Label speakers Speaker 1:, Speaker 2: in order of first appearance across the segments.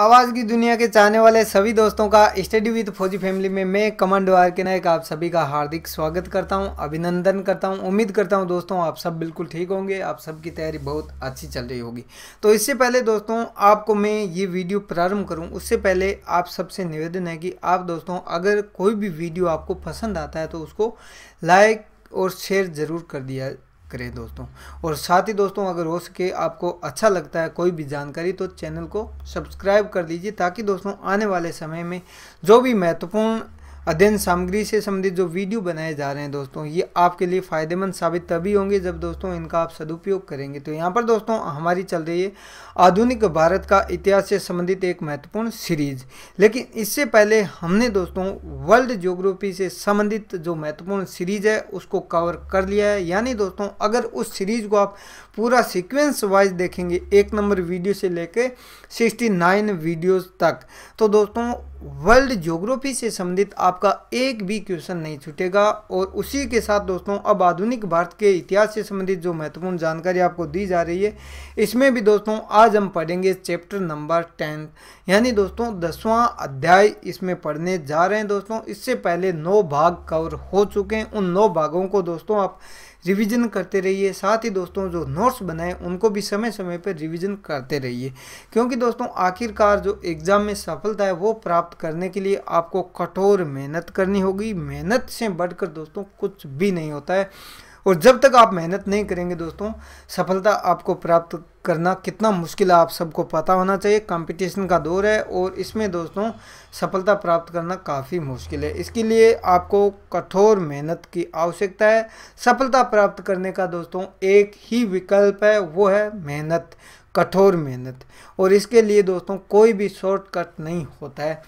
Speaker 1: आवाज़ की दुनिया के चाहने वाले सभी दोस्तों का स्टडी विद फौजी फैमिली में मैं कमन डोवार के नायक आप सभी का हार्दिक स्वागत करता हूं अभिनंदन करता हूं उम्मीद करता हूं दोस्तों आप सब बिल्कुल ठीक होंगे आप सबकी तैयारी बहुत अच्छी चल रही होगी तो इससे पहले दोस्तों आपको मैं ये वीडियो प्रारंभ करूँ उससे पहले आप सबसे निवेदन है कि आप दोस्तों अगर कोई भी वीडियो आपको पसंद आता है तो उसको लाइक और शेयर ज़रूर कर दिया करें दोस्तों और साथ ही दोस्तों अगर हो सके आपको अच्छा लगता है कोई भी जानकारी तो चैनल को सब्सक्राइब कर लीजिए ताकि दोस्तों आने वाले समय में जो भी महत्वपूर्ण अध्ययन सामग्री से संबंधित जो वीडियो बनाए जा रहे हैं दोस्तों ये आपके लिए फ़ायदेमंद साबित तभी होंगे जब दोस्तों इनका आप सदुपयोग करेंगे तो यहाँ पर दोस्तों हमारी चल रही है आधुनिक भारत का इतिहास से संबंधित एक महत्वपूर्ण सीरीज लेकिन इससे पहले हमने दोस्तों वर्ल्ड ज्योग्राफी से संबंधित जो महत्वपूर्ण सीरीज है उसको कवर कर लिया है यानी दोस्तों अगर उस सीरीज को आप पूरा सिक्वेंस वाइज देखेंगे एक नंबर वीडियो से लेकर सिक्सटी नाइन वीडियोज़ तक तो दोस्तों वर्ल्ड ज्योग्राफी से संबंधित आपका एक भी क्वेश्चन नहीं छूटेगा और उसी के साथ दोस्तों अब आधुनिक भारत के इतिहास से संबंधित जो महत्वपूर्ण जानकारी आपको दी जा रही है इसमें भी दोस्तों आज हम पढ़ेंगे चैप्टर नंबर टेन यानी दोस्तों दसवां अध्याय इसमें पढ़ने जा रहे हैं दोस्तों इससे पहले नौ भाग कवर हो चुके हैं उन नौ भागों को दोस्तों आप रिवीजन करते रहिए साथ ही दोस्तों जो नोट्स बनाए उनको भी समय समय पर रिवीजन करते रहिए क्योंकि दोस्तों आखिरकार जो एग्ज़ाम में सफलता है वो प्राप्त करने के लिए आपको कठोर मेहनत करनी होगी मेहनत से बढ़कर दोस्तों कुछ भी नहीं होता है और जब तक आप मेहनत नहीं करेंगे दोस्तों सफलता आपको प्राप्त करना कितना मुश्किल है आप सबको पता होना चाहिए कंपटीशन का दौर है और इसमें दोस्तों सफलता प्राप्त करना काफ़ी मुश्किल है इसके लिए आपको कठोर मेहनत की आवश्यकता है सफलता प्राप्त करने का दोस्तों एक ही विकल्प है वो है मेहनत कठोर मेहनत और इसके लिए दोस्तों कोई भी शॉर्टकट नहीं होता है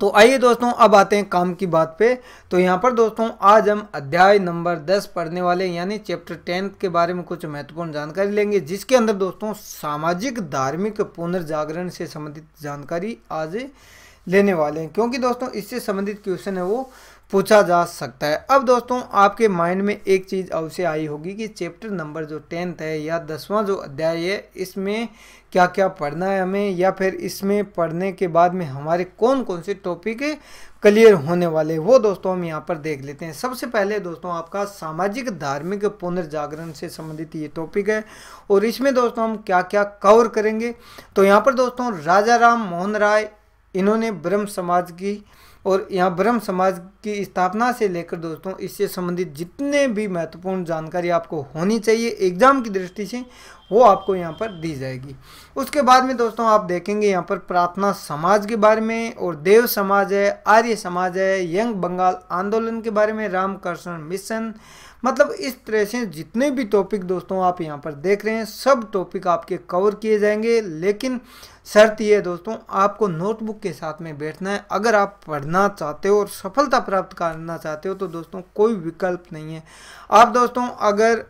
Speaker 1: तो आइए दोस्तों अब आते हैं काम की बात पे तो यहाँ पर दोस्तों आज हम अध्याय नंबर दस पढ़ने वाले यानी चैप्टर टेंथ के बारे में कुछ महत्वपूर्ण जानकारी लेंगे जिसके अंदर दोस्तों सामाजिक धार्मिक पुनर्जागरण से संबंधित जानकारी आज लेने वाले हैं क्योंकि दोस्तों इससे संबंधित क्वेश्चन है वो पूछा जा सकता है अब दोस्तों आपके माइंड में एक चीज़ अवश्य आई होगी कि चैप्टर नंबर जो टेंथ है या दसवां जो अध्याय है इसमें क्या क्या पढ़ना है हमें या फिर इसमें पढ़ने के बाद में हमारे कौन कौन से टॉपिक क्लियर होने वाले वो दोस्तों हम यहाँ पर देख लेते हैं सबसे पहले दोस्तों आपका सामाजिक धार्मिक पुनर्जागरण से संबंधित ये टॉपिक है और इसमें दोस्तों हम क्या क्या कवर करेंगे तो यहाँ पर दोस्तों राजा राम मोहन राय इन्होंने ब्रह्म समाज की और यहाँ ब्रह्म समाज की स्थापना से लेकर दोस्तों इससे संबंधित जितने भी महत्वपूर्ण जानकारी आपको होनी चाहिए एग्जाम की दृष्टि से वो आपको यहाँ पर दी जाएगी उसके बाद में दोस्तों आप देखेंगे यहाँ पर प्रार्थना समाज के बारे में और देव समाज है आर्य समाज है यंग बंगाल आंदोलन के बारे में रामकृष्ण मिशन मतलब इस तरह से जितने भी टॉपिक दोस्तों आप यहाँ पर देख रहे हैं सब टॉपिक आपके कवर किए जाएंगे लेकिन शर्त ये दोस्तों आपको नोटबुक के साथ में बैठना है अगर आप पढ़ना चाहते हो और सफलता प्राप्त करना चाहते हो तो दोस्तों कोई विकल्प नहीं है आप दोस्तों अगर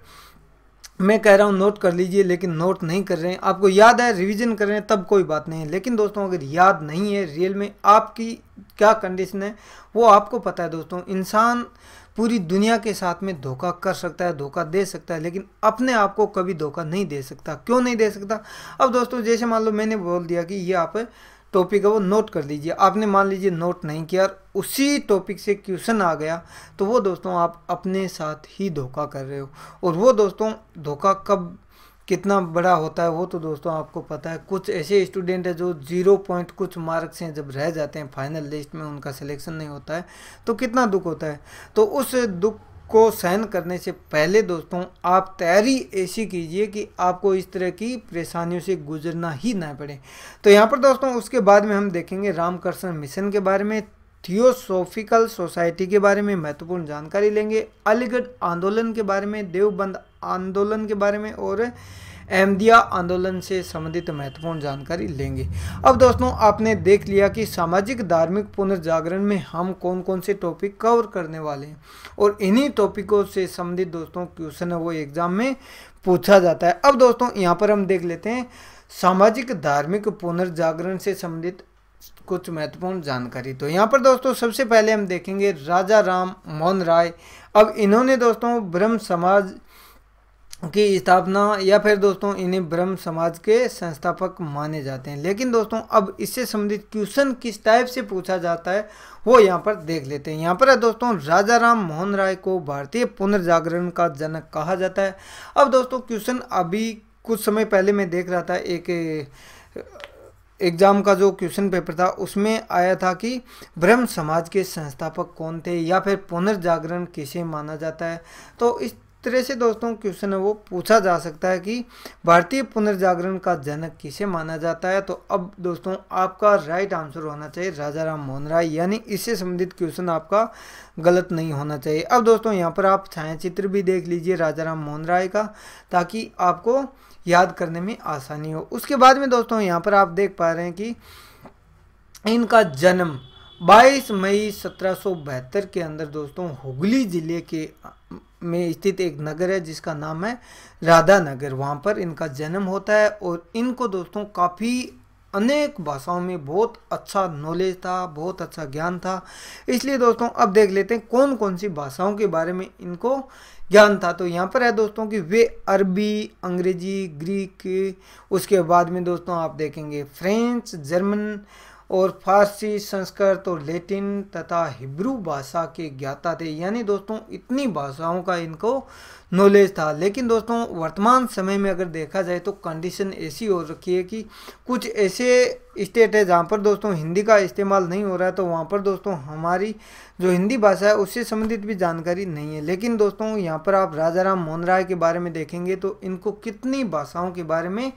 Speaker 1: मैं कह रहा हूँ नोट कर लीजिए लेकिन नोट नहीं कर रहे हैं आपको याद है रिवीजन कर रहे हैं तब कोई बात नहीं है लेकिन दोस्तों अगर याद नहीं है रियल में आपकी क्या कंडीशन है वो आपको पता है दोस्तों इंसान पूरी दुनिया के साथ में धोखा कर सकता है धोखा दे सकता है लेकिन अपने आप को कभी धोखा नहीं दे सकता क्यों नहीं दे सकता अब दोस्तों जैसे मान लो मैंने बोल दिया कि ये आप टॉपिक है वो नोट कर लीजिए आपने मान लीजिए नोट नहीं किया और उसी टॉपिक से क्वेश्चन आ गया तो वो दोस्तों आप अपने साथ ही धोखा कर रहे हो और वो दोस्तों धोखा कब कितना बड़ा होता है वो तो दोस्तों आपको पता है कुछ ऐसे स्टूडेंट हैं जो जीरो पॉइंट कुछ मार्क्स हैं जब रह जाते हैं फाइनल लिस्ट में उनका सिलेक्शन नहीं होता है तो कितना दुख होता है तो उस दुख को सहन करने से पहले दोस्तों आप तैयारी ऐसी कीजिए कि आपको इस तरह की परेशानियों से गुजरना ही ना पड़े तो यहाँ पर दोस्तों उसके बाद में हम देखेंगे रामकृष्ण मिशन के बारे में थियोसोफिकल सोसाइटी के बारे में महत्वपूर्ण जानकारी लेंगे अलीगढ़ आंदोलन के बारे में देवबंद आंदोलन के बारे में और अहमदिया आंदोलन से संबंधित महत्वपूर्ण जानकारी लेंगे अब दोस्तों आपने देख लिया कि सामाजिक धार्मिक पुनर्जागरण में हम कौन कौन से टॉपिक कवर करने वाले हैं और इन्हीं टॉपिकों से संबंधित दोस्तों क्वेश्चन है वो एग्जाम में पूछा जाता है अब दोस्तों यहाँ पर हम देख लेते हैं सामाजिक धार्मिक पुनर्जागरण से संबंधित कुछ महत्वपूर्ण जानकारी तो यहाँ पर दोस्तों सबसे पहले हम देखेंगे राजा राम मोहन राय अब इन्होंने दोस्तों ब्रह्म समाज की स्थापना या फिर दोस्तों इन्हें ब्रह्म समाज के संस्थापक माने जाते हैं लेकिन दोस्तों अब इससे संबंधित क्वेश्चन किस टाइप से पूछा जाता है वो यहाँ पर देख लेते हैं यहाँ पर है दोस्तों राजा राम मोहन राय को भारतीय पुनर्जागरण का जनक कहा जाता है अब दोस्तों क्वेश्चन अभी कुछ समय पहले मैं देख रहा था एक एग्ज़ाम का जो क्वेश्चन पेपर था उसमें आया था कि ब्रह्म समाज के संस्थापक कौन थे या फिर पुनर्जागरण किसे माना जाता है तो इस तरह से दोस्तों क्वेश्चन है वो पूछा जा सकता है कि भारतीय पुनर्जागरण का जनक किसे माना जाता है तो अब दोस्तों आपका राइट आंसर होना चाहिए राजा राम मोहन राय यानी इससे संबंधित क्वेश्चन आपका गलत नहीं होना चाहिए अब दोस्तों यहाँ पर आप छायाचित्र भी देख लीजिए राजा राम मोहन राय का ताकि आपको याद करने में आसानी हो उसके बाद में दोस्तों यहाँ पर आप देख पा रहे हैं कि इनका जन्म 22 मई सत्रह के अंदर दोस्तों हुगली ज़िले के में स्थित एक नगर है जिसका नाम है राधा नगर वहाँ पर इनका जन्म होता है और इनको दोस्तों काफ़ी अनेक भाषाओं में बहुत अच्छा नॉलेज था बहुत अच्छा ज्ञान था इसलिए दोस्तों अब देख लेते हैं कौन कौन सी भाषाओं के बारे में इनको ज्ञान था तो यहाँ पर है दोस्तों कि वे अरबी अंग्रेजी ग्रीक उसके बाद में दोस्तों आप देखेंगे फ्रेंच जर्मन और फारसी संस्कृत और लेटिन तथा हिब्रू भाषा के ज्ञाता थे यानी दोस्तों इतनी भाषाओं का इनको नॉलेज था लेकिन दोस्तों वर्तमान समय में अगर देखा जाए तो कंडीशन ऐसी हो रखी है कि कुछ ऐसे स्टेट है जहाँ पर दोस्तों हिंदी का इस्तेमाल नहीं हो रहा है तो वहाँ पर दोस्तों हमारी जो हिंदी भाषा है उससे संबंधित भी जानकारी नहीं है लेकिन दोस्तों यहाँ पर आप राजा राम मोहन राय के बारे में देखेंगे तो इनको कितनी भाषाओं के बारे में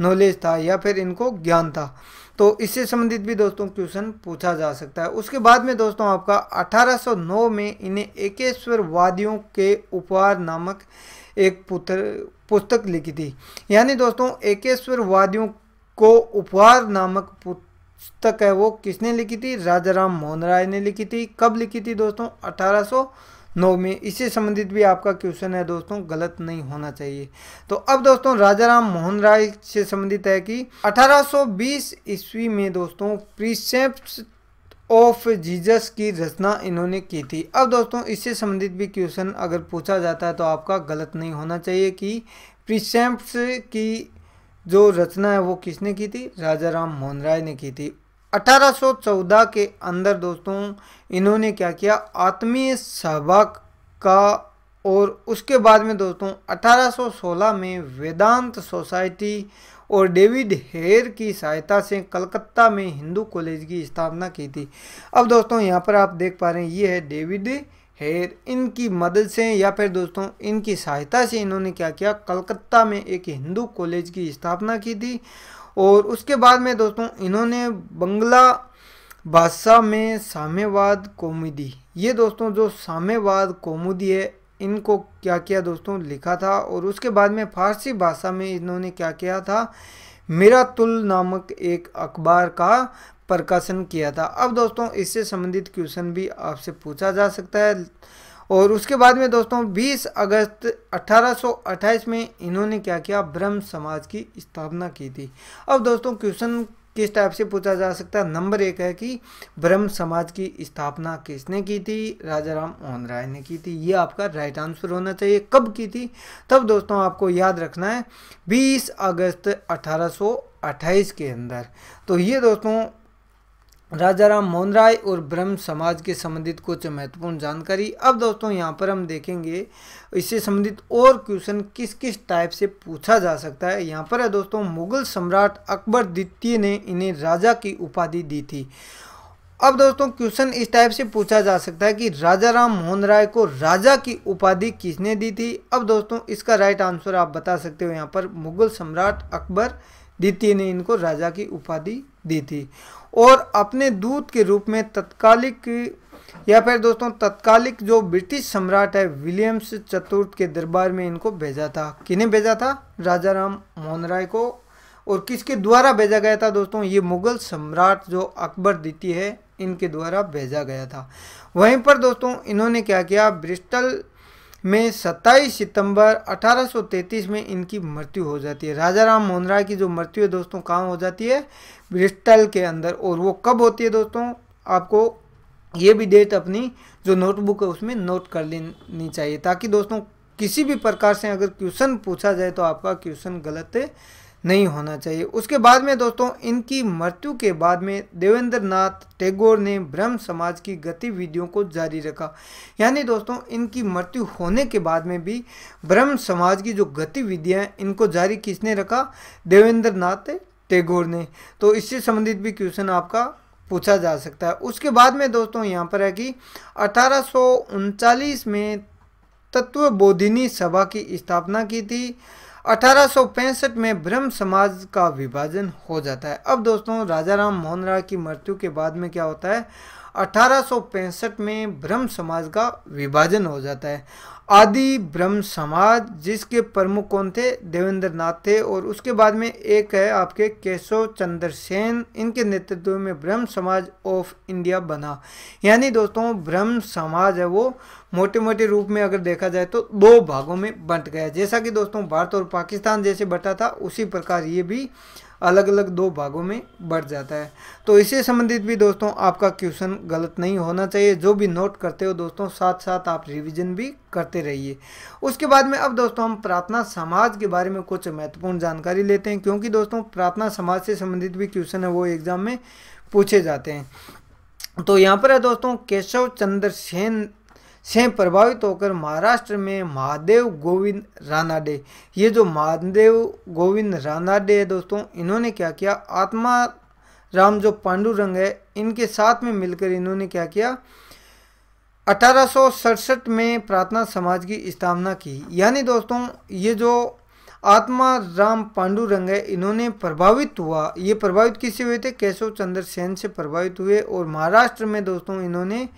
Speaker 1: नॉलेज था या फिर इनको ज्ञान था तो इससे संबंधित भी दोस्तों क्वेश्चन पूछा जा सकता है उसके बाद में दोस्तों आपका 1809 में इन्हें एकेश्वर वादियों के उपहार नामक एक पुत्र पुस्तक लिखी थी यानी दोस्तों एकेश्वर वादियों को उपहार नामक पुस्तक है वो किसने लिखी थी राजा राम मोहन राय ने लिखी थी कब लिखी थी दोस्तों अठारह नौ में इससे संबंधित भी आपका क्वेश्चन है दोस्तों गलत नहीं होना चाहिए तो अब दोस्तों राजा राम मोहन राय से संबंधित है कि 1820 ईस्वी में दोस्तों प्रिसेप्ट ऑफ जीजस की रचना इन्होंने की थी अब दोस्तों इससे संबंधित भी क्वेश्चन अगर पूछा जाता है तो आपका गलत नहीं होना चाहिए कि प्रिसेप्ट की जो रचना है वो किसने की थी राजा राम मोहन राय ने की थी 1814 के अंदर दोस्तों इन्होंने क्या किया आत्मीय सभा का और उसके बाद में दोस्तों 1816 में वेदांत सोसाइटी और डेविड हेयर की सहायता से कलकत्ता में हिंदू कॉलेज की स्थापना की थी अब दोस्तों यहाँ पर आप देख पा रहे हैं ये है डेविड हेयर इनकी मदद से या फिर दोस्तों इनकी सहायता से इन्होंने क्या किया कलकत्ता में एक हिंदू कॉलेज की स्थापना की थी और उसके बाद में दोस्तों इन्होंने बंगला भाषा में साम्यवाद कौमुदी ये दोस्तों जो साम्यवाद कौमुदी है इनको क्या किया दोस्तों लिखा था और उसके बाद में फारसी भाषा में इन्होंने क्या किया था मेरा तुल नामक एक अखबार का प्रकाशन किया था अब दोस्तों इससे संबंधित क्वेश्चन भी आपसे पूछा जा सकता है और उसके बाद में दोस्तों 20 अगस्त 1828 में इन्होंने क्या किया ब्रह्म समाज की स्थापना की थी अब दोस्तों क्वेश्चन किस टाइप से पूछा जा सकता है नंबर एक है कि ब्रह्म समाज की स्थापना किसने की थी राजा राम मोहन राय ने की थी ये आपका राइट आंसर होना चाहिए कब की थी तब दोस्तों आपको याद रखना है 20 अगस्त 1828 के अंदर तो ये दोस्तों राजा राम मोहन राय और ब्रह्म समाज के संबंधित कुछ महत्वपूर्ण जानकारी अब दोस्तों यहाँ पर हम देखेंगे इससे संबंधित और क्वेश्चन किस किस टाइप से पूछा जा सकता है यहाँ पर है दोस्तों मुगल सम्राट अकबर द्वितीय ने इन्हें राजा की उपाधि दी थी अब दोस्तों क्वेश्चन इस टाइप से पूछा जा सकता है कि राजा राम मोहन राय को राजा की उपाधि किसने दी थी अब दोस्तों इसका राइट आंसर आप बता सकते हो यहाँ पर मुगल सम्राट अकबर द्वितीय ने इनको राजा की उपाधि दी थी और अपने दूत के रूप में तत्कालिक या फिर दोस्तों तत्कालिक जो ब्रिटिश सम्राट है विलियम्स चतुर्थ के दरबार में इनको भेजा था किन्हें भेजा था राजा राम मोहन राय को और किसके द्वारा भेजा गया था दोस्तों ये मुगल सम्राट जो अकबर द्वितीय है इनके द्वारा भेजा गया था वहीं पर दोस्तों इन्होंने क्या किया ब्रिस्टल में 27 सितंबर 1833 में इनकी मृत्यु हो जाती है राजा राम मोहन राय की जो मृत्यु है दोस्तों कहाँ हो जाती है ब्रिस्टल के अंदर और वो कब होती है दोस्तों आपको ये भी डेट अपनी जो नोटबुक है उसमें नोट कर लेनी चाहिए ताकि दोस्तों किसी भी प्रकार से अगर क्वेश्चन पूछा जाए तो आपका क्वेश्चन गलत नहीं होना चाहिए उसके बाद में दोस्तों इनकी मृत्यु के बाद में देवेंद्र नाथ टैगोर ने ब्रह्म समाज की गतिविधियों को जारी रखा यानी दोस्तों इनकी मृत्यु होने के बाद में भी ब्रह्म समाज की जो गतिविधियाँ इनको जारी किसने रखा देवेंद्र नाथ टैगोर ने तो इससे संबंधित भी क्वेश्चन आपका पूछा जा सकता है उसके बाद में दोस्तों यहाँ पर है कि अठारह में तत्वबोधिनी सभा की स्थापना की थी अठारह में ब्रह्म समाज का विभाजन हो जाता है अब दोस्तों राजा राम मोहन राय की मृत्यु के बाद में क्या होता है अठारह में ब्रह्म समाज का विभाजन हो जाता है आदि ब्रह्म समाज जिसके प्रमुख कौन थे देवेंद्र नाथ थे और उसके बाद में एक है आपके केशव चंद्र सेन इनके नेतृत्व में ब्रह्म समाज ऑफ इंडिया बना यानी दोस्तों ब्रह्म समाज है वो मोटे मोटे रूप में अगर देखा जाए तो दो भागों में बंट गया जैसा कि दोस्तों भारत और पाकिस्तान जैसे बटा था उसी प्रकार ये भी अलग अलग दो भागों में बढ़ जाता है तो इससे संबंधित भी दोस्तों आपका क्वेश्चन गलत नहीं होना चाहिए जो भी नोट करते हो दोस्तों साथ साथ आप रिविजन भी करते रहिए उसके बाद में अब दोस्तों हम प्रार्थना समाज के बारे में कुछ महत्वपूर्ण जानकारी लेते हैं क्योंकि दोस्तों प्रार्थना समाज से संबंधित भी क्वेश्चन है वो एग्जाम में पूछे जाते हैं तो यहाँ पर है दोस्तों केशव चंद्र सेन से प्रभावित होकर महाराष्ट्र में महादेव गोविंद रानाडे ये जो महादेव गोविंद रानाडे है दोस्तों इन्होंने क्या किया आत्मा राम जो पांडुरंग है इनके साथ में मिलकर इन्होंने क्या किया अठारह में प्रार्थना समाज की स्थापना की यानी दोस्तों ये जो आत्मा राम पांडुरंग है इन्होंने प्रभावित हुआ ये प्रभावित किससे हुए थे केशव चंद्र सेन से प्रभावित हुए और महाराष्ट्र में दोस्तों इन्होंने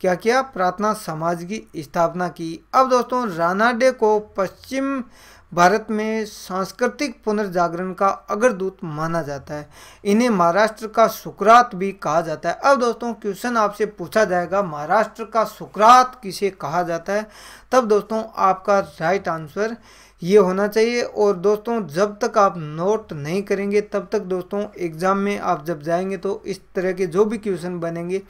Speaker 1: क्या किया प्रार्थना समाज की स्थापना की अब दोस्तों रानाडे को पश्चिम भारत में सांस्कृतिक पुनर्जागरण का अग्रदूत माना जाता है इन्हें महाराष्ट्र का सुकरात भी कहा जाता है अब दोस्तों क्वेश्चन आपसे पूछा जाएगा महाराष्ट्र का सुकरात किसे कहा जाता है तब दोस्तों आपका राइट आंसर ये होना चाहिए और दोस्तों जब तक आप नोट नहीं करेंगे तब तक दोस्तों एग्ज़ाम में आप जब जाएंगे तो इस तरह के जो भी क्वेश्चन बनेंगे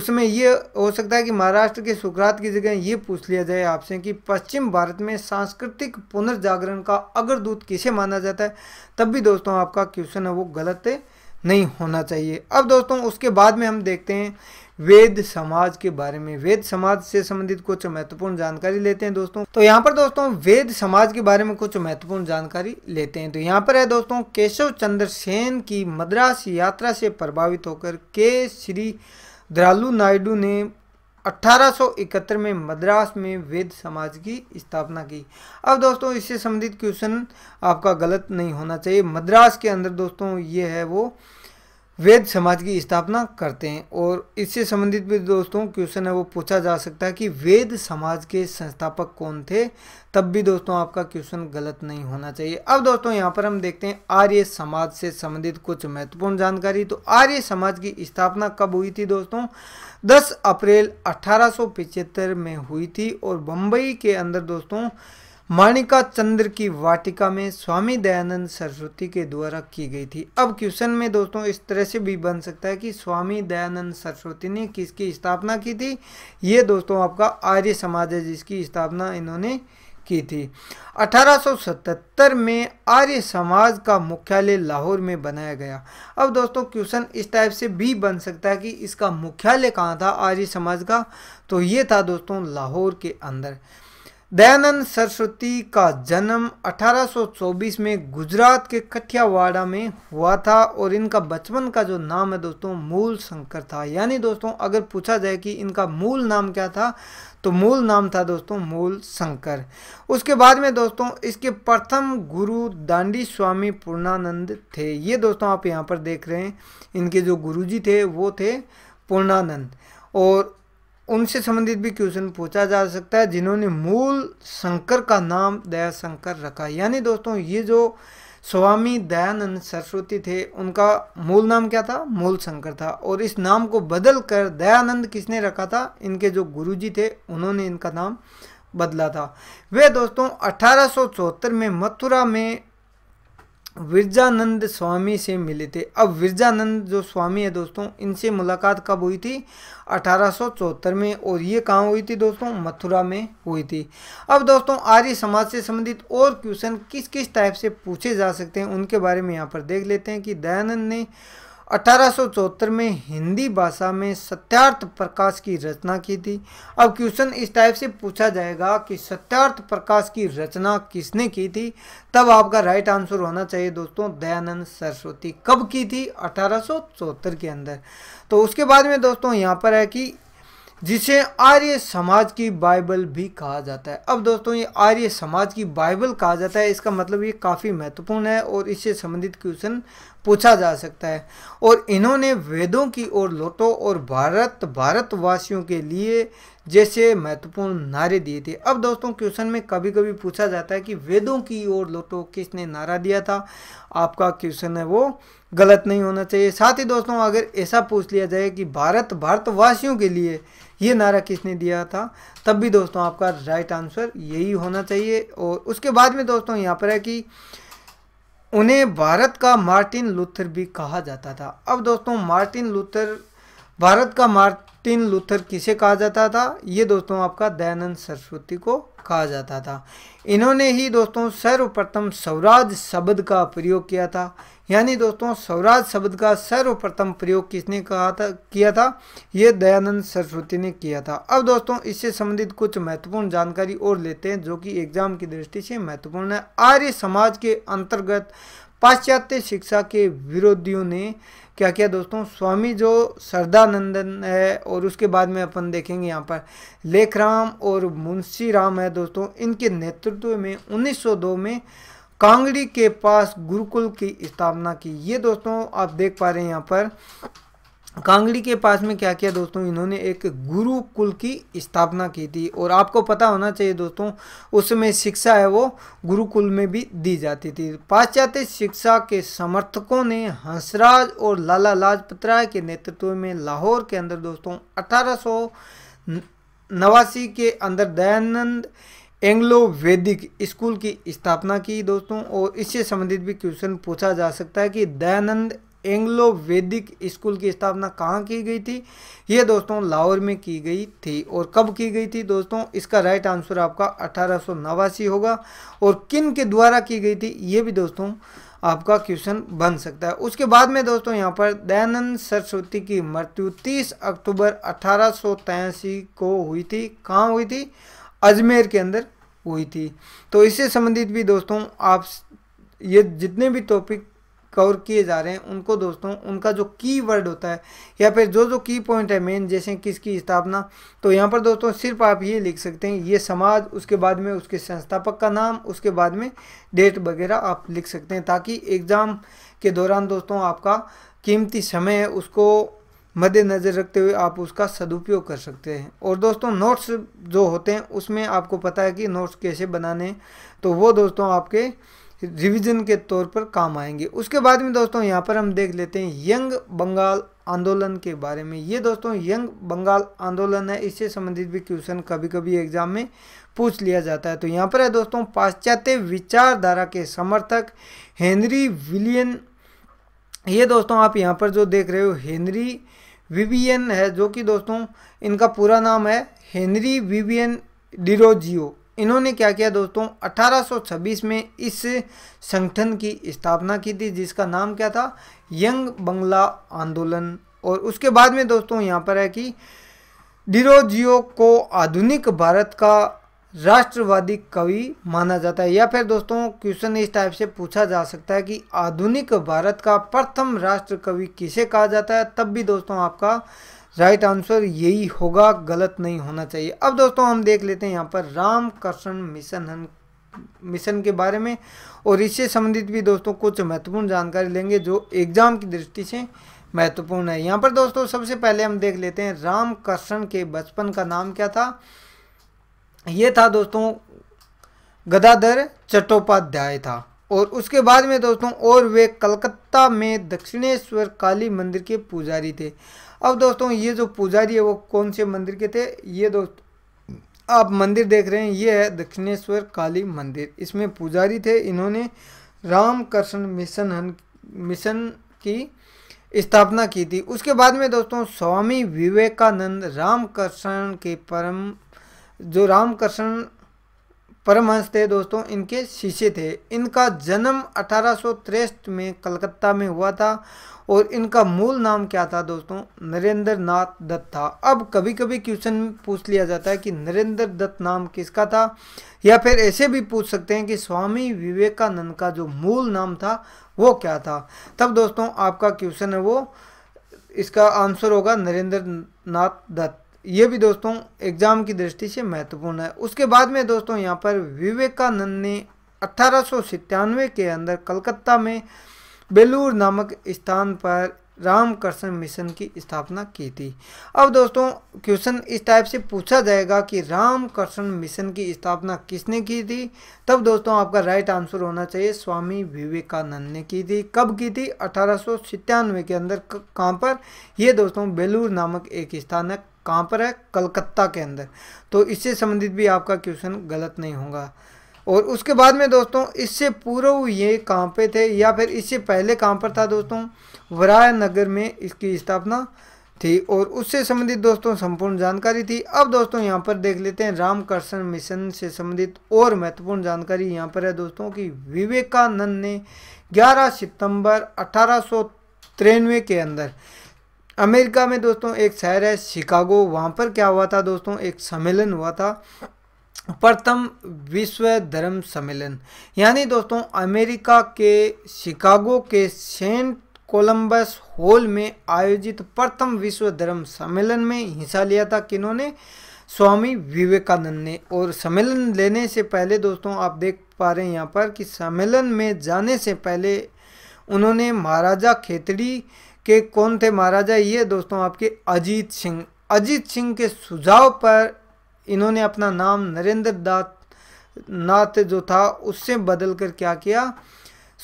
Speaker 1: उसमें ये हो सकता है कि महाराष्ट्र के सुकरात की जगह ये पूछ लिया जाए आपसे कि पश्चिम भारत में सांस्कृतिक पुनर्जागरण का अग्रदूत किसे माना जाता है तब भी दोस्तों आपका क्वेश्चन है वो गलत है नहीं होना चाहिए अब दोस्तों उसके बाद में हम देखते हैं वेद समाज के बारे में वेद समाज से संबंधित कुछ महत्वपूर्ण जानकारी लेते हैं दोस्तों तो यहाँ पर दोस्तों वेद समाज के बारे में कुछ महत्वपूर्ण जानकारी लेते हैं तो यहाँ पर है दोस्तों केशव चंद्र सेन की मद्रास यात्रा से प्रभावित होकर के श्री द्रालू नायडू ने 1871 में मद्रास में वेद समाज की स्थापना की अब दोस्तों इससे संबंधित क्वेश्चन आपका गलत नहीं होना चाहिए मद्रास के अंदर दोस्तों ये है वो वेद समाज की स्थापना करते हैं और इससे संबंधित भी दोस्तों क्वेश्चन है वो पूछा जा सकता है कि वेद समाज के संस्थापक कौन थे तब भी दोस्तों आपका क्वेश्चन गलत नहीं होना चाहिए अब दोस्तों यहाँ पर हम देखते हैं आर्य समाज से संबंधित कुछ महत्वपूर्ण जानकारी तो आर्य समाज की स्थापना कब हुई थी दोस्तों 10 अप्रैल अठारह में हुई थी और बम्बई के अंदर दोस्तों माणिका चंद्र की वाटिका में स्वामी दयानंद सरस्वती के द्वारा की गई थी अब क्वेश्चन में दोस्तों इस तरह से भी बन सकता है कि स्वामी दयानंद सरस्वती ने किसकी स्थापना की थी ये दोस्तों आपका आर्य समाज है जिसकी स्थापना इन्होंने की थी 1877 में आर्य समाज का मुख्यालय लाहौर में बनाया गया अब दोस्तों क्वेश्चन इस टाइप से भी बन सकता है कि इसका मुख्यालय कहाँ था आर्य समाज का तो ये था दोस्तों लाहौर के अंदर दयानंद सरस्वती का जन्म 1824 में गुजरात के कठियावाड़ा में हुआ था और इनका बचपन का जो नाम है दोस्तों मूल शंकर था यानी दोस्तों अगर पूछा जाए कि इनका मूल नाम क्या था तो मूल नाम था दोस्तों मूल शंकर उसके बाद में दोस्तों इसके प्रथम गुरु दांडी स्वामी पूर्णानंद थे ये दोस्तों आप यहाँ पर देख रहे हैं इनके जो गुरुजी थे वो थे पूर्णानंद और उनसे संबंधित भी क्वेश्चन पूछा जा सकता है जिन्होंने मूल शंकर का नाम दया शंकर रखा यानी दोस्तों ये जो स्वामी दयानंद सरस्वती थे उनका मूल नाम क्या था मूल शंकर था और इस नाम को बदल कर दयानंद किसने रखा था इनके जो गुरुजी थे उन्होंने इनका नाम बदला था वे दोस्तों अठारह में मथुरा में विरजानंद स्वामी से मिले थे अब विरजानंद जो स्वामी है दोस्तों इनसे मुलाकात कब हुई थी अठारह में और ये कहाँ हुई थी दोस्तों मथुरा में हुई थी अब दोस्तों आर्य समाज से संबंधित और क्वेश्चन किस किस टाइप से पूछे जा सकते हैं उनके बारे में यहाँ पर देख लेते हैं कि दयानंद ने 1874 में हिंदी भाषा में सत्यार्थ प्रकाश की रचना की थी अब क्वेश्चन इस टाइप से पूछा जाएगा कि सत्यार्थ प्रकाश की रचना किसने की थी तब आपका राइट आंसर होना चाहिए दोस्तों दयानंद सरस्वती कब की थी 1874 के अंदर तो उसके बाद में दोस्तों यहाँ पर है कि जिसे आर्य समाज की बाइबल भी कहा जाता है अब दोस्तों ये आर्य समाज की बाइबल कहा जाता है इसका मतलब ये काफ़ी महत्वपूर्ण है और इससे संबंधित क्वेश्चन पूछा जा सकता है और इन्होंने वेदों की ओर लौटो और भारत भारतवासियों के लिए जैसे महत्वपूर्ण नारे दिए थे अब दोस्तों क्वेश्चन में कभी कभी पूछा जाता है कि वेदों की ओर लौटो किसने नारा दिया था आपका क्वेश्चन है वो गलत नहीं होना चाहिए साथ ही दोस्तों अगर ऐसा पूछ लिया जाए कि भारत भारतवासियों के लिए ये नारा किसने दिया था तब भी दोस्तों आपका राइट आंसर यही होना चाहिए और उसके बाद में दोस्तों यहाँ पर है कि उन्हें भारत का मार्टिन लूथर भी कहा जाता था अब दोस्तों मार्टिन लूथर भारत का मार्ट मार्टिन लूथर किसे कहा जाता था ये दोस्तों आपका दयानंद सरस्वती को कहा जाता था इन्होंने ही दोस्तों सर्वप्रथम स्वराज शब्द का प्रयोग किया था यानी दोस्तों स्वराज शब्द का सर्वप्रथम प्रयोग किसने कहा था किया था ये दयानंद सरस्वती ने किया था अब दोस्तों इससे संबंधित कुछ महत्वपूर्ण जानकारी और लेते हैं जो कि एग्जाम की दृष्टि से महत्वपूर्ण है आर्य समाज के अंतर्गत पाश्चात्य शिक्षा के विरोधियों ने क्या क्या दोस्तों स्वामी जो सरदानंदन है और उसके बाद में अपन देखेंगे यहाँ पर लेखराम और मुंशी राम है दोस्तों इनके नेतृत्व में 1902 में कांगड़ी के पास गुरुकुल की स्थापना की ये दोस्तों आप देख पा रहे हैं यहाँ पर कांगड़ी के पास में क्या किया दोस्तों इन्होंने एक गुरुकुल की स्थापना की थी और आपको पता होना चाहिए दोस्तों उसमें शिक्षा है वो गुरुकुल में भी दी जाती थी पाश्चात्य शिक्षा के समर्थकों ने हंसराज और लाला लाजपत राय के नेतृत्व में लाहौर के अंदर दोस्तों अठारह नवासी के अंदर दयानंद एंग्लो वैदिक स्कूल की स्थापना की दोस्तों और इससे संबंधित भी क्वेश्चन पूछा जा सकता है कि दयानंद एंग्लो वैदिक स्कूल की स्थापना कहाँ की गई थी ये दोस्तों लाहौर में की गई थी और कब की गई थी दोस्तों इसका राइट आंसर आपका अठारह होगा और किन के द्वारा की गई थी ये भी दोस्तों आपका क्वेश्चन बन सकता है उसके बाद में दोस्तों यहाँ पर दयानंद सरस्वती की मृत्यु 30 अक्टूबर अठारह को हुई थी कहाँ हुई थी अजमेर के अंदर हुई थी तो इससे संबंधित भी दोस्तों आप ये जितने भी टॉपिक कवर किए जा रहे हैं उनको दोस्तों उनका जो की वर्ड होता है या फिर जो जो की पॉइंट है मेन जैसे किसकी स्थापना तो यहाँ पर दोस्तों सिर्फ आप ये लिख सकते हैं ये समाज उसके बाद में उसके संस्थापक का नाम उसके बाद में डेट वगैरह आप लिख सकते हैं ताकि एग्ज़ाम के दौरान दोस्तों आपका कीमती समय है उसको मद्देनज़र रखते हुए आप उसका सदुपयोग कर सकते हैं और दोस्तों नोट्स जो होते हैं उसमें आपको पता है कि नोट्स कैसे बनाने तो वो दोस्तों आपके रिवीजन के तौर पर काम आएंगे उसके बाद में दोस्तों यहाँ पर हम देख लेते हैं यंग बंगाल आंदोलन के बारे में ये दोस्तों यंग बंगाल आंदोलन है इससे संबंधित भी क्वेश्चन कभी कभी एग्जाम में पूछ लिया जाता है तो यहाँ पर है दोस्तों पाश्चात्य विचारधारा के समर्थक हेनरी विलियन ये दोस्तों आप यहाँ पर जो देख रहे हो हेनरी विवियन है जो कि दोस्तों इनका पूरा नाम है हेनरी विवियन डिरोजियो इन्होंने क्या किया दोस्तों 1826 में इस संगठन की स्थापना की थी जिसका नाम क्या था यंग बंगला आंदोलन और उसके बाद में दोस्तों यहाँ पर है कि डिरोजियो को आधुनिक भारत का राष्ट्रवादी कवि माना जाता है या फिर दोस्तों क्वेश्चन इस टाइप से पूछा जा सकता है कि आधुनिक भारत का प्रथम राष्ट्र कवि किसे कहा जाता है तब भी दोस्तों आपका राइट आंसर यही होगा गलत नहीं होना चाहिए अब दोस्तों हम देख लेते हैं यहाँ पर राम कृष्ण मिशन मिशन के बारे में और इससे संबंधित भी दोस्तों कुछ महत्वपूर्ण जानकारी लेंगे जो एग्जाम की दृष्टि से महत्वपूर्ण है यहाँ पर दोस्तों सबसे पहले हम देख लेते हैं राम कृष्ण के बचपन का नाम क्या था ये था दोस्तों गदाधर चट्टोपाध्याय था और उसके बाद में दोस्तों और वे कलकत्ता में दक्षिणेश्वर काली मंदिर के पुजारी थे अब दोस्तों ये जो पुजारी है वो कौन से मंदिर के थे ये दोस्त आप मंदिर देख रहे हैं ये है दक्षिणेश्वर काली मंदिर इसमें पुजारी थे इन्होंने रामकृष्ण मिशन हन मिशन की स्थापना की थी उसके बाद में दोस्तों स्वामी विवेकानंद रामकृष्ण के परम जो रामकृष्ण परमहंस थे दोस्तों इनके शीशे थे इनका जन्म अठारह में कलकत्ता में हुआ था और इनका मूल नाम क्या था दोस्तों नरेंद्र नाथ दत्त था अब कभी कभी क्वेश्चन पूछ लिया जाता है कि नरेंद्र दत्त नाम किसका था या फिर ऐसे भी पूछ सकते हैं कि स्वामी विवेकानंद का जो मूल नाम था वो क्या था तब दोस्तों आपका क्वेश्चन है वो इसका आंसर होगा नरेंद्र नाथ दत्त ये भी दोस्तों एग्ज़ाम की दृष्टि से महत्वपूर्ण है उसके बाद में दोस्तों यहाँ पर विवेकानंद ने अठारह के अंदर कलकत्ता में बेलूर नामक स्थान पर रामकृष्ण मिशन की स्थापना की थी अब दोस्तों क्वेश्चन इस टाइप से पूछा जाएगा कि रामकृष्ण मिशन की स्थापना किसने की थी तब दोस्तों आपका राइट आंसर होना चाहिए स्वामी विवेकानंद ने की थी कब की थी अठारह के अंदर कहाँ पर यह दोस्तों बेलूर नामक एक स्थान है कहाँ पर है कलकत्ता के अंदर तो इससे संबंधित भी आपका क्वेश्चन गलत नहीं होगा और उसके बाद में दोस्तों इससे पूर्व ये कहाँ पे थे या फिर इससे पहले कहाँ पर था दोस्तों वराय नगर में इसकी स्थापना थी और उससे संबंधित दोस्तों संपूर्ण जानकारी थी अब दोस्तों यहाँ पर देख लेते हैं रामकृष्ण मिशन से संबंधित और महत्वपूर्ण जानकारी यहाँ पर है दोस्तों कि विवेकानंद ने 11 सितंबर अठारह के अंदर अमेरिका में दोस्तों एक शहर है शिकागो वहाँ पर क्या हुआ था दोस्तों एक सम्मेलन हुआ था प्रथम विश्व धर्म सम्मेलन यानी दोस्तों अमेरिका के शिकागो के सेंट कोलंबस हॉल में आयोजित प्रथम विश्व धर्म सम्मेलन में हिस्सा लिया था किन्होंने स्वामी विवेकानंद ने और सम्मेलन लेने से पहले दोस्तों आप देख पा रहे हैं यहाँ पर कि सम्मेलन में जाने से पहले उन्होंने महाराजा खेतड़ी के कौन थे महाराजा ये दोस्तों आपके अजीत सिंह अजीत सिंह के सुझाव पर इन्होंने अपना नाम नरेंद्र दात नाथ जो था उससे बदल कर क्या किया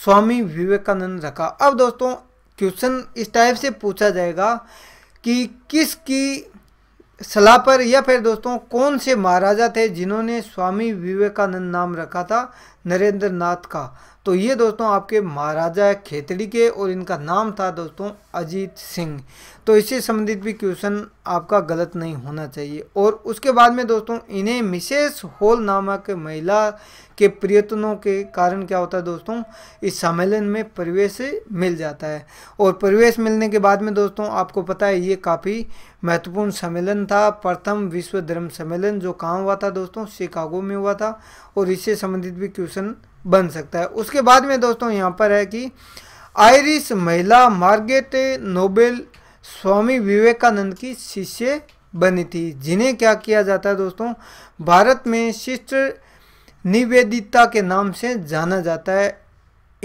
Speaker 1: स्वामी विवेकानंद रखा अब दोस्तों क्वेश्चन इस टाइप से पूछा जाएगा कि किसकी सलाह पर या फिर दोस्तों कौन से महाराजा थे जिन्होंने स्वामी विवेकानंद नाम रखा था नरेंद्र नाथ का तो ये दोस्तों आपके महाराजा खेतड़ी के और इनका नाम था दोस्तों अजीत सिंह तो इससे संबंधित भी क्वेश्चन आपका गलत नहीं होना चाहिए और उसके बाद में दोस्तों इन्हें मिसेस होल नामक महिला के प्रयत्नों के कारण क्या होता है दोस्तों इस सम्मेलन में प्रवेश मिल जाता है और प्रवेश मिलने के बाद में दोस्तों आपको पता है ये काफ़ी महत्वपूर्ण सम्मेलन था प्रथम विश्व धर्म सम्मेलन जो कहाँ हुआ था दोस्तों शिकागो में हुआ था और इससे संबंधित भी क्वेश्चन बन सकता है उसके बाद में दोस्तों यहाँ पर है कि आयरिश महिला मार्गेट नोबेल स्वामी विवेकानंद की शिष्य बनी थी जिन्हें क्या किया जाता है दोस्तों भारत में सिस्टर निवेदिता के नाम से जाना जाता है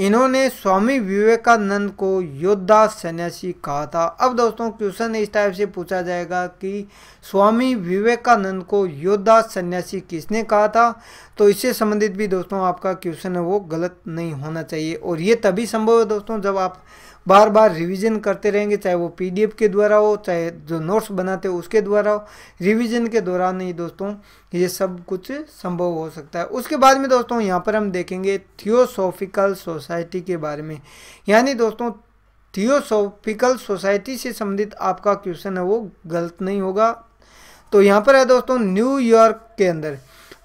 Speaker 1: इन्होंने स्वामी विवेकानंद को योद्धा सन्यासी कहा था अब दोस्तों क्वेश्चन इस टाइप से पूछा जाएगा कि स्वामी विवेकानंद को योद्धा सन्यासी किसने कहा था तो इससे संबंधित भी दोस्तों आपका क्वेश्चन है वो गलत नहीं होना चाहिए और ये तभी संभव है दोस्तों जब आप बार बार रिवीजन करते रहेंगे चाहे वो पीडीएफ के द्वारा हो चाहे जो नोट्स बनाते हो उसके द्वारा हो रिवीजन के दौरान ही दोस्तों ये सब कुछ संभव हो सकता है उसके बाद में दोस्तों यहाँ पर हम देखेंगे थियोसोफिकल सोसाइटी के बारे में यानी दोस्तों थियोसोफिकल सोसाइटी से संबंधित आपका क्वेश्चन है वो गलत नहीं होगा तो यहाँ पर है दोस्तों न्यूयॉर्क के अंदर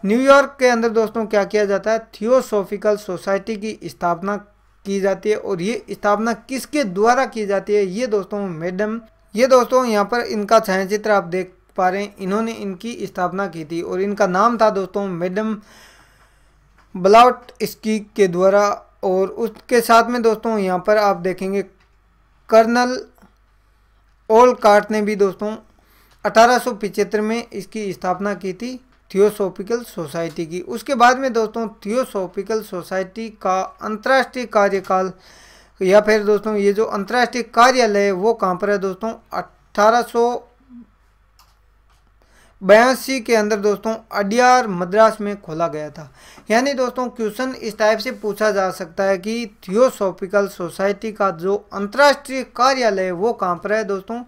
Speaker 1: न्यूयॉर्क के अंदर दोस्तों क्या किया जाता है थियोसोफिकल सोसाइटी की स्थापना की जाती है और ये स्थापना किसके द्वारा की जाती है ये दोस्तों मैडम ये दोस्तों यहाँ पर इनका छायाचित्र आप देख पा रहे हैं इन्होंने इनकी स्थापना की थी और इनका नाम था दोस्तों मैडम ब्लाउट स्की के द्वारा और उसके साथ में दोस्तों यहाँ पर आप देखेंगे कर्नल ओल कार्ट ने भी दोस्तों अठारह में इसकी स्थापना की थी थियोसोफिकल सोसाइटी की उसके बाद में दोस्तों थियोसोफिकल सोसाइटी का अंतर्राष्ट्रीय कार्यकाल या फिर दोस्तों ये जो अंतर्राष्ट्रीय कार्यालय है वो कहाँ पर है दोस्तों अट्ठारह बयासी के अंदर दोस्तों अडियार मद्रास में खोला गया था यानी दोस्तों क्वेश्चन इस टाइप से पूछा जा सकता है कि थियोसॉफिकल सोसाइटी का जो अंतर्राष्ट्रीय कार्यालय है वो कहाँ पर है दोस्तों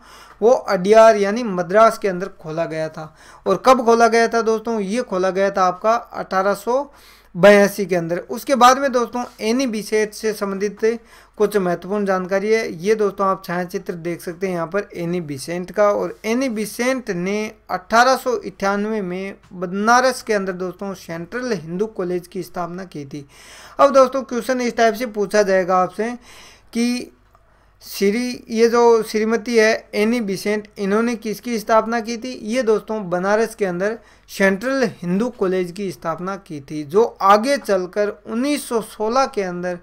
Speaker 1: वो अडियार यानी मद्रास के अंदर खोला गया था और कब खोला गया था दोस्तों ये खोला गया था आपका अठारह बयासी के अंदर उसके बाद में दोस्तों एनी विशेष से संबंधित कुछ महत्वपूर्ण जानकारी है ये दोस्तों आप छायाचित्र देख सकते हैं यहाँ पर एनी बिसेंट का और एनी बिसेंट ने अट्ठारह में बनारस के अंदर दोस्तों सेंट्रल हिंदू कॉलेज की स्थापना की थी अब दोस्तों क्वेश्चन इस टाइप से पूछा जाएगा आपसे कि श्री ये जो श्रीमती है एनी बिसेंट इन्होंने किसकी स्थापना की थी ये दोस्तों बनारस के अंदर सेंट्रल हिंदू कॉलेज की स्थापना की थी जो आगे चलकर 1916 के अंदर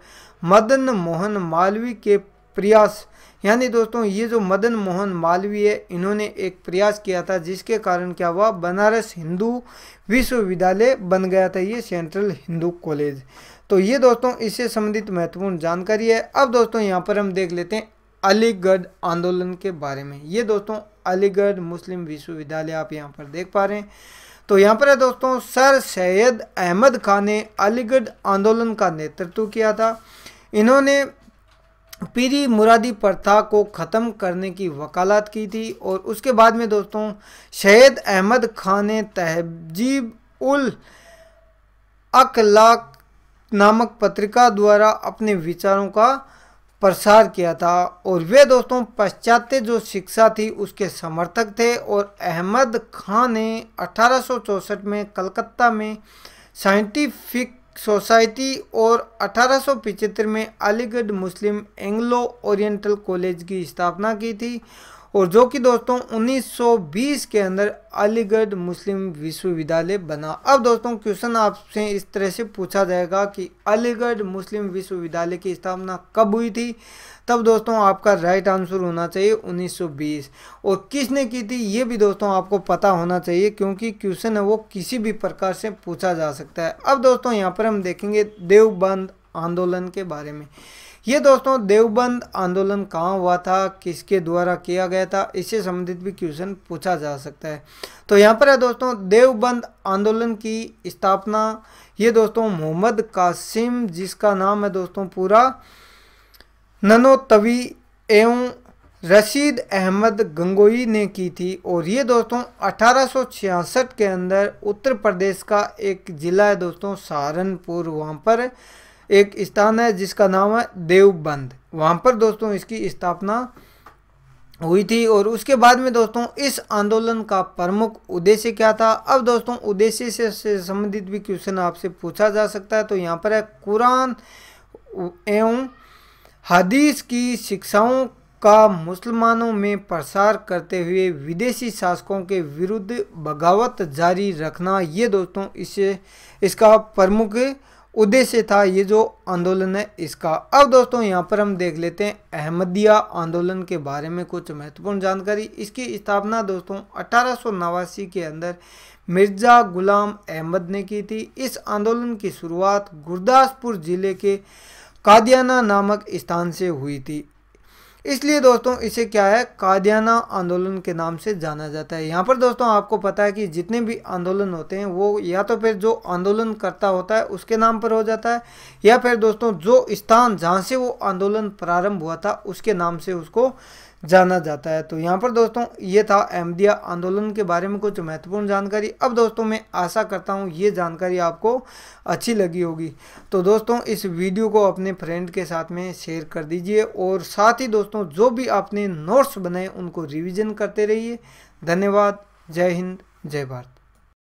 Speaker 1: मदन मोहन मालवी के प्रयास यानी दोस्तों ये जो मदन मोहन मालवी है इन्होंने एक प्रयास किया था जिसके कारण क्या हुआ बनारस हिंदू विश्वविद्यालय बन गया था ये सेंट्रल हिंदू कॉलेज तो ये दोस्तों इससे संबंधित महत्वपूर्ण जानकारी है अब दोस्तों यहाँ पर हम देख लेते हैं अलीगढ़ आंदोलन के बारे में ये दोस्तों अलीगढ़ मुस्लिम विश्वविद्यालय आप यहाँ पर देख पा रहे हैं तो यहाँ पर है दोस्तों सर सैयद अहमद खान ने अलीगढ़ आंदोलन का नेतृत्व किया था इन्होंने पीरी मुरादी प्रथा को ख़त्म करने की वकालत की थी और उसके बाद में दोस्तों सैयद अहमद खान ने तहजीब उल अखलाक नामक पत्रिका द्वारा अपने विचारों का प्रसार किया था और वे दोस्तों पाश्चात्य जो शिक्षा थी उसके समर्थक थे और अहमद खान ने अठारह में कलकत्ता में साइंटिफिक सोसाइटी और अठारह में Aligarh Muslim Anglo Oriental College की स्थापना की थी और जो कि दोस्तों 1920 के अंदर अलीगढ़ मुस्लिम विश्वविद्यालय बना अब दोस्तों क्वेश्चन आपसे इस तरह से पूछा जाएगा कि अलीगढ़ मुस्लिम विश्वविद्यालय की स्थापना कब हुई थी तब दोस्तों आपका राइट आंसर होना चाहिए 1920 और किसने की थी ये भी दोस्तों आपको पता होना चाहिए क्योंकि क्वेश्चन है वो किसी भी प्रकार से पूछा जा सकता है अब दोस्तों यहाँ पर हम देखेंगे देवबंद आंदोलन के बारे में ये दोस्तों देवबंद आंदोलन कहाँ हुआ था किसके द्वारा किया गया था इससे संबंधित भी क्वेश्चन पूछा जा सकता है तो यहाँ पर है दोस्तों देवबंद आंदोलन की स्थापना ये दोस्तों मोहम्मद कासिम जिसका नाम है दोस्तों पूरा ननोतवी एवं रशीद अहमद गंगोई ने की थी और ये दोस्तों 1866 के अंदर उत्तर प्रदेश का एक ज़िला है दोस्तों सहारनपुर वहाँ पर एक स्थान है जिसका नाम है देवबंद वहाँ पर दोस्तों इसकी स्थापना हुई थी और उसके बाद में दोस्तों इस आंदोलन का प्रमुख उद्देश्य क्या था अब दोस्तों उद्देश्य से, संबंधित भी क्वेश्चन आपसे पूछा जा सकता है तो यहाँ पर है कुरान एवं हदीस की शिक्षाओं का मुसलमानों में प्रसार करते हुए विदेशी शासकों के विरुद्ध बगावत जारी रखना ये दोस्तों इसे इसका प्रमुख उद्देश्य था ये जो आंदोलन है इसका अब दोस्तों यहाँ पर हम देख लेते हैं अहमदिया आंदोलन के बारे में कुछ महत्वपूर्ण जानकारी इसकी स्थापना दोस्तों अठारह के अंदर मिर्ज़ा गुलाम अहमद ने की थी इस आंदोलन की शुरुआत गुरदासपुर ज़िले के कादियाना नामक स्थान से हुई थी इसलिए दोस्तों इसे क्या है कादियाना आंदोलन के नाम से जाना जाता है यहाँ पर दोस्तों आपको पता है कि जितने भी आंदोलन होते हैं वो या तो फिर जो आंदोलन करता होता है उसके नाम पर हो जाता है या फिर दोस्तों जो स्थान जहाँ से वो आंदोलन प्रारंभ हुआ था उसके नाम से उसको जाना जाता है तो यहाँ पर दोस्तों ये था अहमदिया आंदोलन के बारे में कुछ महत्वपूर्ण जानकारी अब दोस्तों मैं आशा करता हूँ ये जानकारी आपको अच्छी लगी होगी तो दोस्तों इस वीडियो को अपने फ्रेंड के साथ में शेयर कर दीजिए और साथ ही दोस्तों जो भी आपने नोट्स बनाए उनको रिविज़न करते रहिए धन्यवाद जय हिंद जय भारत